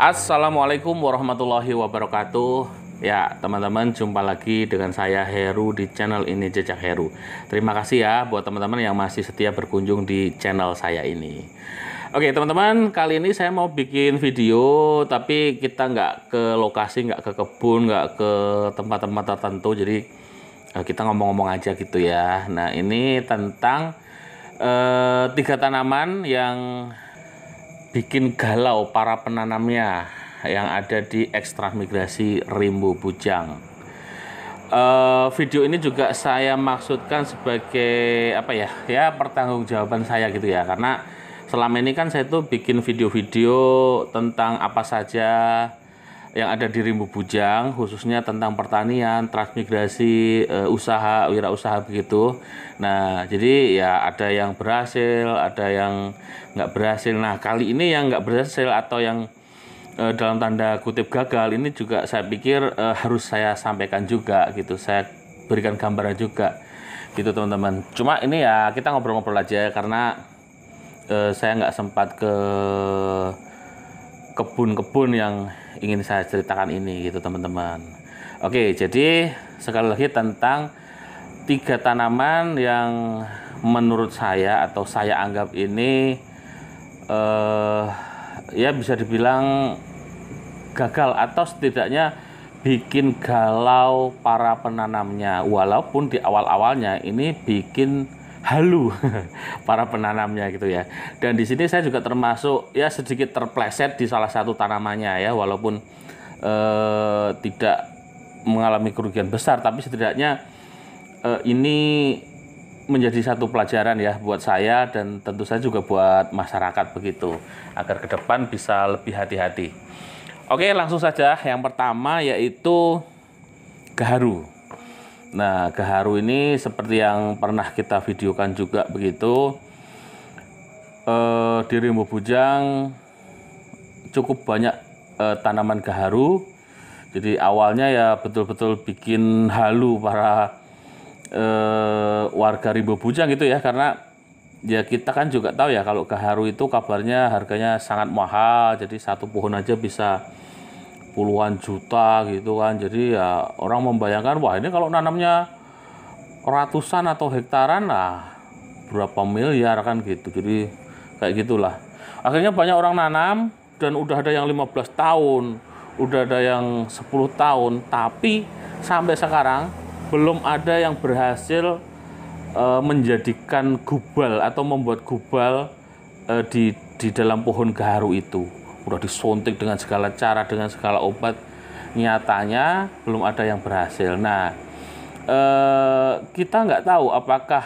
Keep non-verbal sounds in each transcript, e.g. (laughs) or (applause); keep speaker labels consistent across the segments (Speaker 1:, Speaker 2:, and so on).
Speaker 1: Assalamualaikum warahmatullahi wabarakatuh. Ya, teman-teman, jumpa lagi dengan saya Heru di channel ini Jejak Heru. Terima kasih ya buat teman-teman yang masih setia berkunjung di channel saya ini. Oke, teman-teman, kali ini saya mau bikin video, tapi kita nggak ke lokasi, nggak ke kebun, nggak ke tempat-tempat tertentu. Jadi, eh, kita ngomong-ngomong aja gitu ya. Nah, ini tentang eh, tiga tanaman yang bikin galau para penanamnya yang ada di migrasi Rimbo Bujang. Uh, video ini juga saya maksudkan sebagai apa ya ya pertanggungjawaban saya gitu ya karena selama ini kan saya tuh bikin video-video tentang apa saja yang ada di Rimbu Bujang khususnya tentang pertanian, transmigrasi, eh, usaha, wirausaha begitu. Nah, jadi ya ada yang berhasil, ada yang nggak berhasil. Nah, kali ini yang nggak berhasil atau yang eh, dalam tanda kutip gagal ini juga saya pikir eh, harus saya sampaikan juga gitu. Saya berikan gambaran juga gitu teman-teman. Cuma ini ya kita ngobrol-ngobrol aja ya, karena saya nggak sempat ke kebun-kebun yang ingin saya ceritakan ini gitu teman-teman. Oke, jadi sekali lagi tentang tiga tanaman yang menurut saya atau saya anggap ini eh, ya bisa dibilang gagal atau setidaknya bikin galau para penanamnya. Walaupun di awal-awalnya ini bikin halu (laughs) para penanamnya gitu ya. Dan di sini saya juga termasuk ya sedikit terpleset di salah satu tanamannya ya walaupun eh, tidak mengalami kerugian besar tapi setidaknya eh, ini menjadi satu pelajaran ya buat saya dan tentu saja juga buat masyarakat begitu agar ke depan bisa lebih hati-hati. Oke, langsung saja yang pertama yaitu gaharu. Nah, Gaharu ini seperti yang pernah kita videokan juga begitu. E, di Rimbo Bujang cukup banyak e, tanaman Gaharu. Jadi awalnya ya betul-betul bikin halu para e, warga Rimbo Bujang gitu ya karena ya kita kan juga tahu ya kalau Gaharu itu kabarnya harganya sangat mahal. Jadi satu pohon aja bisa puluhan juta gitu kan jadi ya orang membayangkan wah ini kalau nanamnya ratusan atau hektaran nah berapa miliar kan gitu jadi kayak gitulah akhirnya banyak orang nanam dan udah ada yang 15 tahun udah ada yang 10 tahun tapi sampai sekarang belum ada yang berhasil e, menjadikan gubal atau membuat gubal e, di di dalam pohon gaharu itu udah disuntik dengan segala cara dengan segala obat nyatanya belum ada yang berhasil nah eh, kita nggak tahu apakah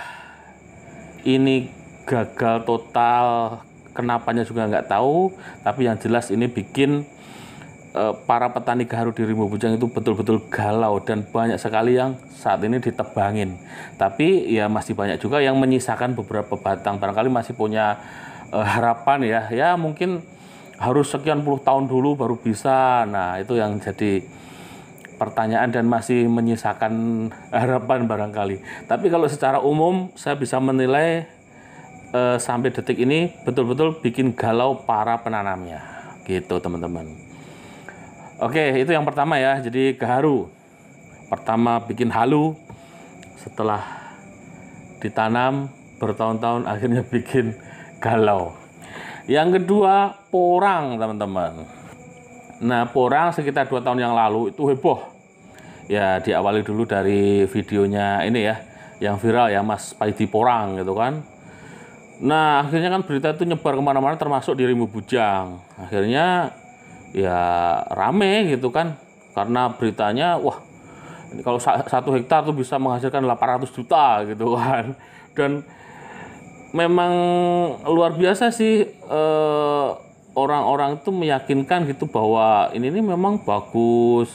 Speaker 1: ini gagal total kenapanya juga nggak tahu tapi yang jelas ini bikin eh, para petani garu di Rimbo Bujang itu betul-betul galau dan banyak sekali yang saat ini ditebangin tapi ya masih banyak juga yang menyisakan beberapa batang barangkali masih punya eh, harapan ya ya mungkin harus sekian puluh tahun dulu baru bisa. Nah, itu yang jadi pertanyaan dan masih menyisakan (laughs) harapan barangkali. Tapi kalau secara umum saya bisa menilai e, sampai detik ini betul-betul bikin galau para penanamnya. Gitu, teman-teman. Oke, itu yang pertama ya. Jadi keharu. Pertama bikin halu setelah ditanam bertahun-tahun akhirnya (laughs) bikin galau. Yang kedua, porang, teman-teman. Nah, porang sekitar dua tahun yang lalu itu heboh. Ya, diawali dulu dari videonya ini ya, yang viral ya, Mas Paidi Porang gitu kan. Nah, akhirnya kan berita itu nyebar kemana-mana termasuk di Rimbu Bujang. Akhirnya ya rame gitu kan, karena beritanya, wah kalau satu hektar tuh bisa menghasilkan 800 juta gitu kan. Dan memang luar biasa sih orang eh, orang-orang itu meyakinkan gitu bahwa ini ini memang bagus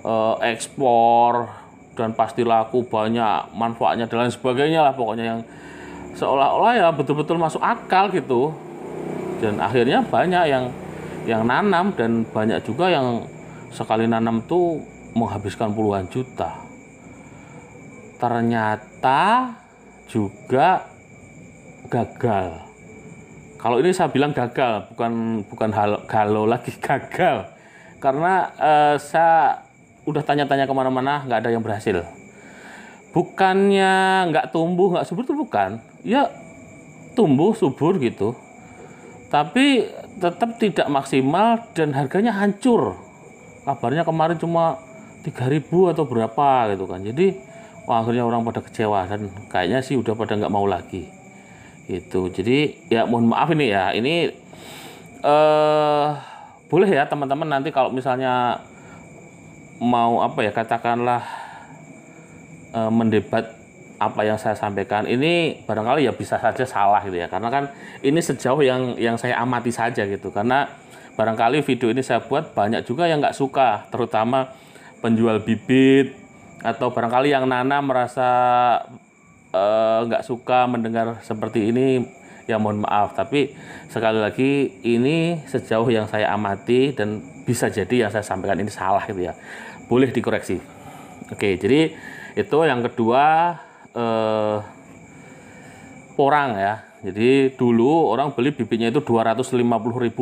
Speaker 1: eh, ekspor dan pasti laku banyak manfaatnya dan lain sebagainya lah pokoknya yang seolah-olah ya betul-betul masuk akal gitu dan akhirnya banyak yang yang nanam dan banyak juga yang sekali nanam tuh menghabiskan puluhan juta ternyata juga gagal. Kalau ini saya bilang gagal, bukan bukan hal galau lagi (laughs) gagal. Karena uh, saya udah tanya-tanya kemana-mana, nggak ada yang berhasil. Bukannya nggak tumbuh, nggak subur itu bukan. Ya tumbuh subur gitu, tapi tetap tidak maksimal dan harganya hancur. Kabarnya kemarin cuma 3000 atau berapa gitu kan. Jadi wah, akhirnya orang pada kecewa dan kayaknya sih udah pada nggak mau lagi gitu jadi ya mohon maaf ini ya ini eh boleh ya teman-teman nanti kalau misalnya mau apa ya katakanlah eh, mendebat apa yang saya sampaikan ini barangkali ya bisa saja salah gitu ya karena kan ini sejauh yang yang saya amati saja gitu karena barangkali video ini saya buat banyak juga yang nggak suka terutama penjual bibit atau barangkali yang Nana merasa Eh, nggak uh, suka mendengar seperti ini ya mohon maaf tapi sekali lagi ini sejauh yang saya amati dan bisa jadi yang saya sampaikan ini salah gitu ya boleh dikoreksi oke jadi itu yang kedua eh, porang ya jadi dulu orang beli bibitnya itu 250.000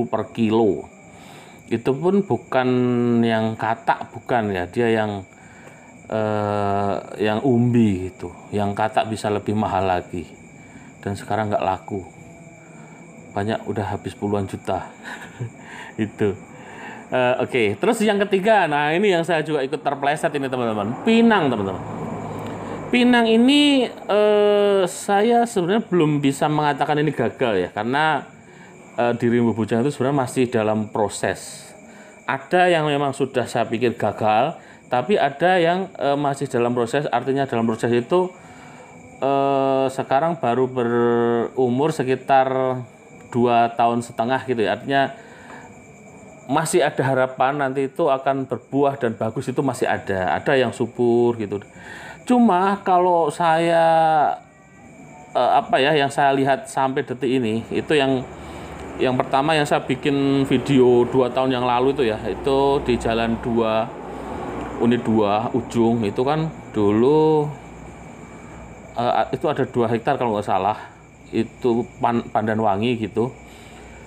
Speaker 1: per kilo itu pun bukan yang katak bukan ya dia yang eh, yang umbi gitu yang katak bisa lebih mahal lagi dan sekarang nggak laku banyak udah habis puluhan juta (laughs) itu uh, oke okay. terus yang ketiga nah ini yang saya juga ikut terpleset ini teman-teman pinang teman-teman pinang ini uh, saya sebenarnya belum bisa mengatakan ini gagal ya karena uh, di Rimbu Bujang itu sebenarnya masih dalam proses ada yang memang sudah saya pikir gagal tapi ada yang e, masih dalam proses, artinya dalam proses itu e, sekarang baru berumur sekitar dua tahun setengah gitu ya. Artinya masih ada harapan nanti itu akan berbuah dan bagus itu masih ada. Ada yang subur gitu. Cuma kalau saya e, apa ya yang saya lihat sampai detik ini itu yang yang pertama yang saya bikin video dua tahun yang lalu itu ya itu di jalan dua unit 2 ujung itu kan dulu uh, itu ada dua hektar kalau nggak salah itu pan, pandan wangi gitu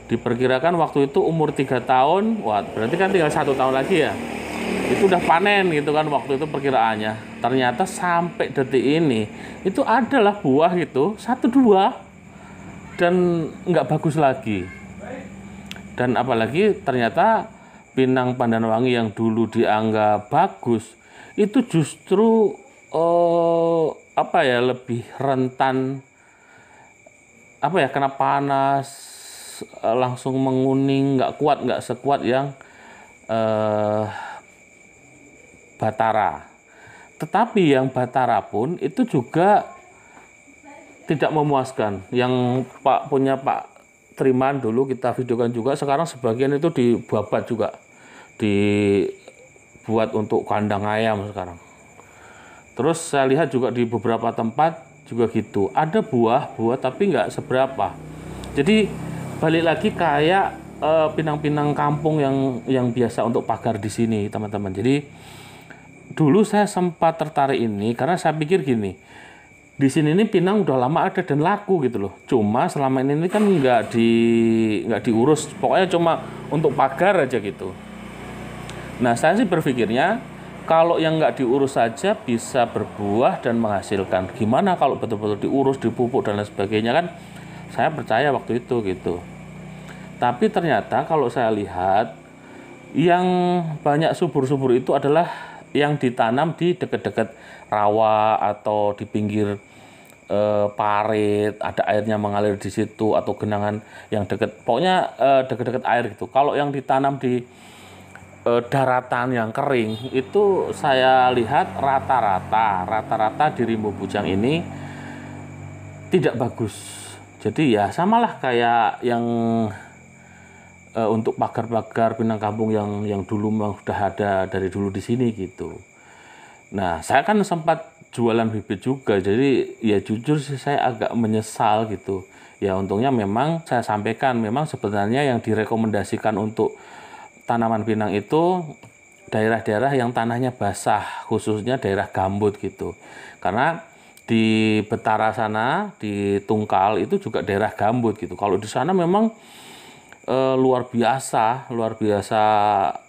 Speaker 1: diperkirakan waktu itu umur tiga tahun wah berarti kan tinggal satu tahun lagi ya itu udah panen gitu kan waktu itu perkiraannya ternyata sampai detik ini itu adalah buah gitu satu dua dan nggak bagus lagi dan apalagi ternyata Pinang Pandanwangi yang dulu dianggap bagus itu justru eh, apa ya lebih rentan apa ya kena panas eh, langsung menguning nggak kuat nggak sekuat yang eh, Batara. Tetapi yang Batara pun itu juga tidak memuaskan. Yang Pak punya Pak Triman dulu kita videokan juga. Sekarang sebagian itu dibabat juga dibuat untuk kandang ayam sekarang. Terus saya lihat juga di beberapa tempat juga gitu. Ada buah-buah tapi nggak seberapa. Jadi balik lagi kayak eh, pinang-pinang uh, kampung yang yang biasa untuk pagar di sini, teman-teman. Jadi dulu saya sempat tertarik ini karena saya pikir gini. Di sini ini pinang udah lama ada dan laku gitu loh. Cuma selama ini, ini kan nggak di nggak diurus, pokoknya cuma untuk pagar aja gitu. Nah, saya sih berpikirnya kalau yang nggak diurus saja bisa berbuah dan menghasilkan. Gimana kalau betul-betul diurus, dipupuk dan lain sebagainya kan? Saya percaya waktu itu gitu. Tapi ternyata kalau saya lihat yang banyak subur-subur itu adalah yang ditanam di dekat-dekat rawa atau di pinggir e, parit, ada airnya mengalir di situ atau genangan yang dekat. Pokoknya e, eh, dekat-dekat air gitu. Kalau yang ditanam di e, daratan yang kering itu saya lihat rata-rata rata-rata di rimbo bujang ini tidak bagus jadi ya samalah kayak yang e, untuk pagar-pagar pinang kampung yang yang dulu memang sudah ada dari dulu di sini gitu nah saya kan sempat jualan bibit juga jadi ya jujur sih saya agak menyesal gitu ya untungnya memang saya sampaikan memang sebenarnya yang direkomendasikan untuk tanaman pinang itu daerah-daerah yang tanahnya basah, khususnya daerah gambut gitu. Karena di Betara sana, di Tungkal itu juga daerah gambut gitu. Kalau di sana memang e, luar biasa, luar biasa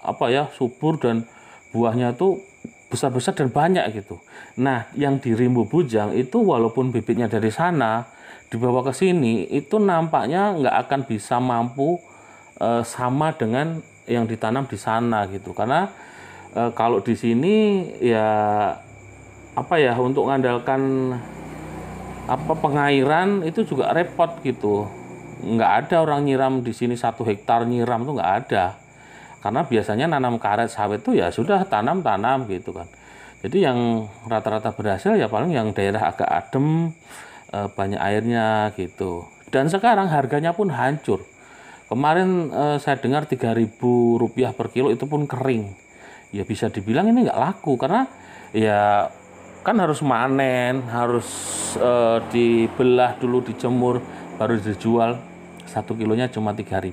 Speaker 1: apa ya, subur dan buahnya tuh besar-besar dan banyak gitu. Nah, yang di Rimbu Bujang itu walaupun bibitnya dari sana dibawa ke sini itu nampaknya nggak akan bisa mampu e, sama dengan yang ditanam di sana gitu karena e, kalau di sini ya apa ya untuk mengandalkan apa pengairan itu juga repot gitu nggak ada orang nyiram di sini satu hektar nyiram tuh nggak ada karena biasanya nanam karet sawit tuh ya sudah tanam tanam gitu kan jadi yang rata-rata berhasil ya paling yang daerah agak adem e, banyak airnya gitu dan sekarang harganya pun hancur Kemarin eh, saya dengar 3.000 rupiah per kilo itu pun kering. Ya bisa dibilang ini nggak laku karena ya kan harus manen, harus eh, dibelah dulu, dijemur, baru dijual. Satu kilonya cuma 3.000.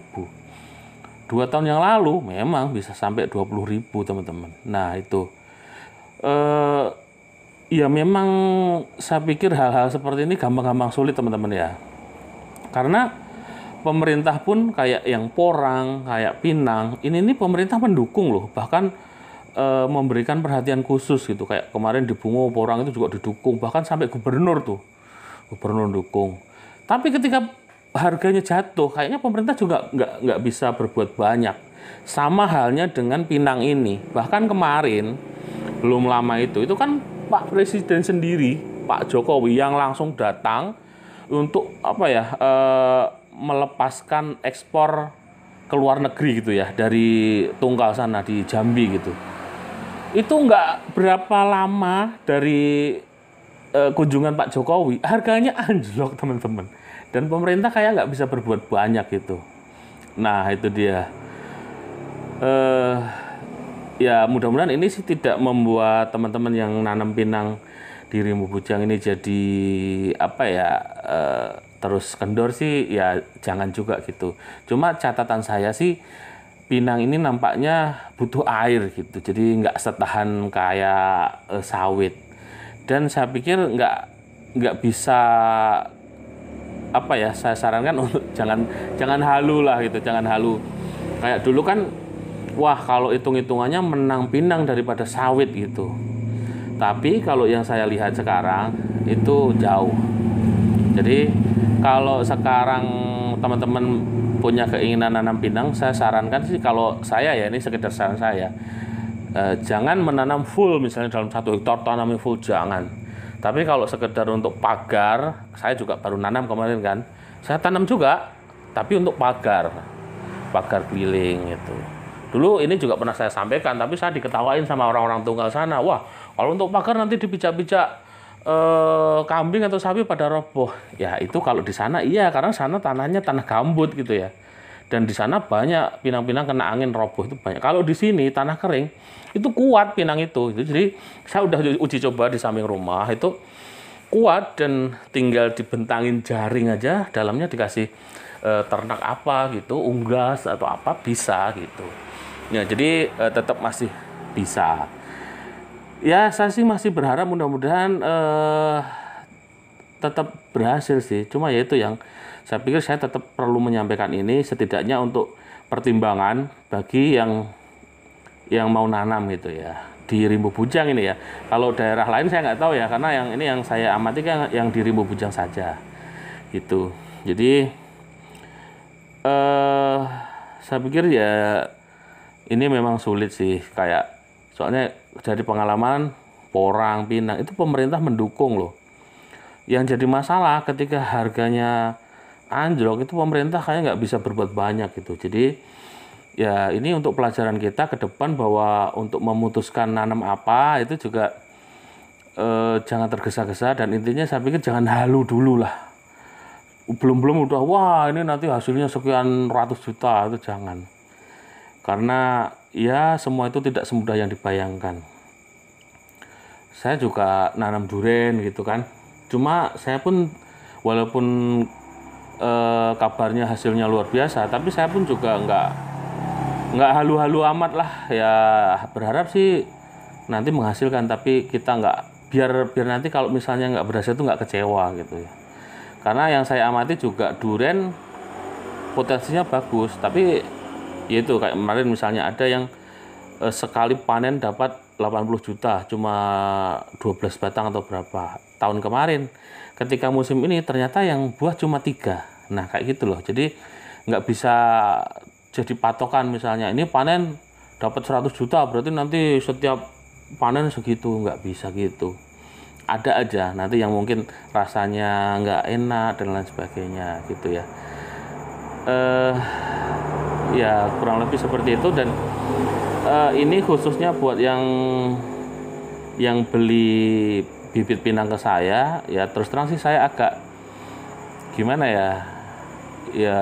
Speaker 1: Dua tahun yang lalu memang bisa sampai 20.000 teman-teman. Nah itu. Eh, ya memang saya pikir hal-hal seperti ini gampang-gampang sulit teman-teman ya karena pemerintah pun kayak yang Porang, kayak Pinang, ini ini pemerintah mendukung loh, bahkan e, memberikan perhatian khusus gitu. Kayak kemarin di Bungo Porang itu juga didukung, bahkan sampai gubernur tuh, gubernur dukung. Tapi ketika harganya jatuh, kayaknya pemerintah juga nggak nggak bisa berbuat banyak. Sama halnya dengan Pinang ini, bahkan kemarin belum lama itu, itu kan Pak Presiden sendiri, Pak Jokowi yang langsung datang untuk apa ya? E, melepaskan ekspor ke luar negeri gitu ya dari Tunggal sana di Jambi gitu. Itu nggak berapa lama dari uh, kunjungan Pak Jokowi harganya anjlok teman-teman dan pemerintah kayak nggak bisa berbuat banyak gitu. Nah itu dia. Uh, ya mudah-mudahan ini sih tidak membuat teman-teman yang nanam pinang di Rimbu Bujang ini jadi apa ya uh, terus kendor sih ya jangan juga gitu. Cuma catatan saya sih Pinang ini nampaknya butuh air gitu, jadi nggak setahan kayak e, sawit. Dan saya pikir nggak nggak bisa apa ya saya sarankan untuk (laughs) jangan jangan halu lah gitu, jangan halu. Kayak dulu kan wah kalau hitung-hitungannya menang pinang daripada sawit gitu. Tapi kalau yang saya lihat sekarang itu jauh. Jadi kalau sekarang teman-teman punya keinginan nanam pinang, saya sarankan sih kalau saya ya ini sekedar saran saya, eh, jangan menanam full misalnya dalam satu hektar tanamnya full jangan. Tapi kalau sekedar untuk pagar, saya juga baru nanam kemarin kan, saya tanam juga, tapi untuk pagar, pagar keliling itu. Dulu ini juga pernah saya sampaikan, tapi saya diketawain sama orang-orang tunggal sana. Wah, kalau untuk pagar nanti dipijak-pijak eh, kambing atau sapi pada roboh. Ya itu kalau di sana iya karena sana tanahnya tanah gambut gitu ya. Dan di sana banyak pinang-pinang kena angin roboh itu banyak. Kalau di sini tanah kering itu kuat pinang itu. Jadi saya udah uji coba di samping rumah itu kuat dan tinggal dibentangin jaring aja dalamnya dikasih e, ternak apa gitu unggas atau apa bisa gitu ya jadi e, tetap masih bisa ya saya sih masih berharap mudah-mudahan uh, tetap berhasil sih cuma ya itu yang saya pikir saya tetap perlu menyampaikan ini setidaknya untuk pertimbangan bagi yang yang mau nanam gitu ya di rimbu bujang ini ya kalau daerah lain saya nggak tahu ya karena yang ini yang saya amati kan yang di rimbu bujang saja gitu jadi eh saya pikir ya ini memang sulit sih kayak soalnya dari pengalaman porang pinang itu pemerintah mendukung loh yang jadi masalah ketika harganya anjlok itu pemerintah kayak nggak bisa berbuat banyak gitu jadi ya ini untuk pelajaran kita ke depan bahwa untuk memutuskan nanam apa itu juga eh, jangan tergesa-gesa dan intinya saya pikir jangan halu dulu lah belum belum udah wah ini nanti hasilnya sekian ratus juta itu jangan karena ya semua itu tidak semudah yang dibayangkan saya juga nanam durian gitu kan cuma saya pun walaupun eh, kabarnya hasilnya luar biasa tapi saya pun juga nggak nggak halu-halu amat lah ya berharap sih nanti menghasilkan tapi kita nggak biar biar nanti kalau misalnya nggak berhasil itu nggak kecewa gitu ya karena yang saya amati juga durian potensinya bagus tapi yaitu kayak kemarin misalnya ada yang e, sekali panen dapat 80 juta cuma 12 batang atau berapa tahun kemarin ketika musim ini ternyata yang buah cuma tiga nah kayak gitu loh jadi nggak bisa jadi patokan misalnya ini panen dapat 100 juta berarti nanti setiap panen segitu nggak bisa gitu ada aja nanti yang mungkin rasanya nggak enak dan lain sebagainya gitu ya eh ya kurang lebih seperti itu dan uh, ini khususnya buat yang yang beli bibit pinang ke saya ya terus terang sih saya agak gimana ya ya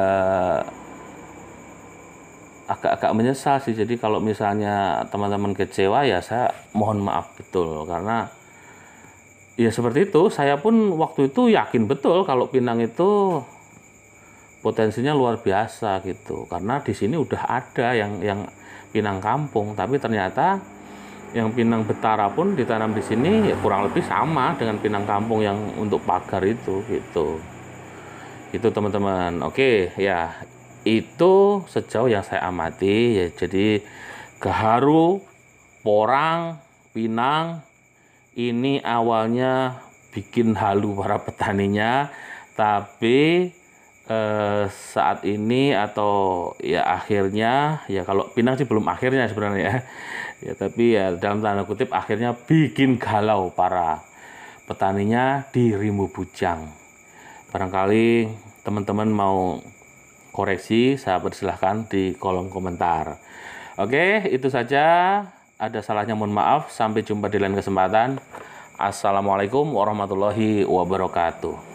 Speaker 1: agak-agak menyesal sih jadi kalau misalnya teman-teman kecewa ya saya mohon maaf betul karena ya seperti itu saya pun waktu itu yakin betul kalau pinang itu potensinya luar biasa gitu karena di sini udah ada yang yang pinang kampung tapi ternyata yang pinang betara pun ditanam di sini ya kurang lebih sama dengan pinang kampung yang untuk pagar itu gitu itu teman-teman oke ya itu sejauh yang saya amati ya jadi gaharu porang pinang ini awalnya bikin halu para petaninya tapi eh, saat ini atau ya akhirnya ya kalau Pinang sih belum akhirnya sebenarnya (laughs) ya tapi ya dalam tanda kutip akhirnya bikin galau para petaninya di Rimbu Bujang barangkali teman-teman mau koreksi saya persilahkan di kolom komentar oke itu saja ada salahnya mohon maaf sampai jumpa di lain kesempatan Assalamualaikum warahmatullahi wabarakatuh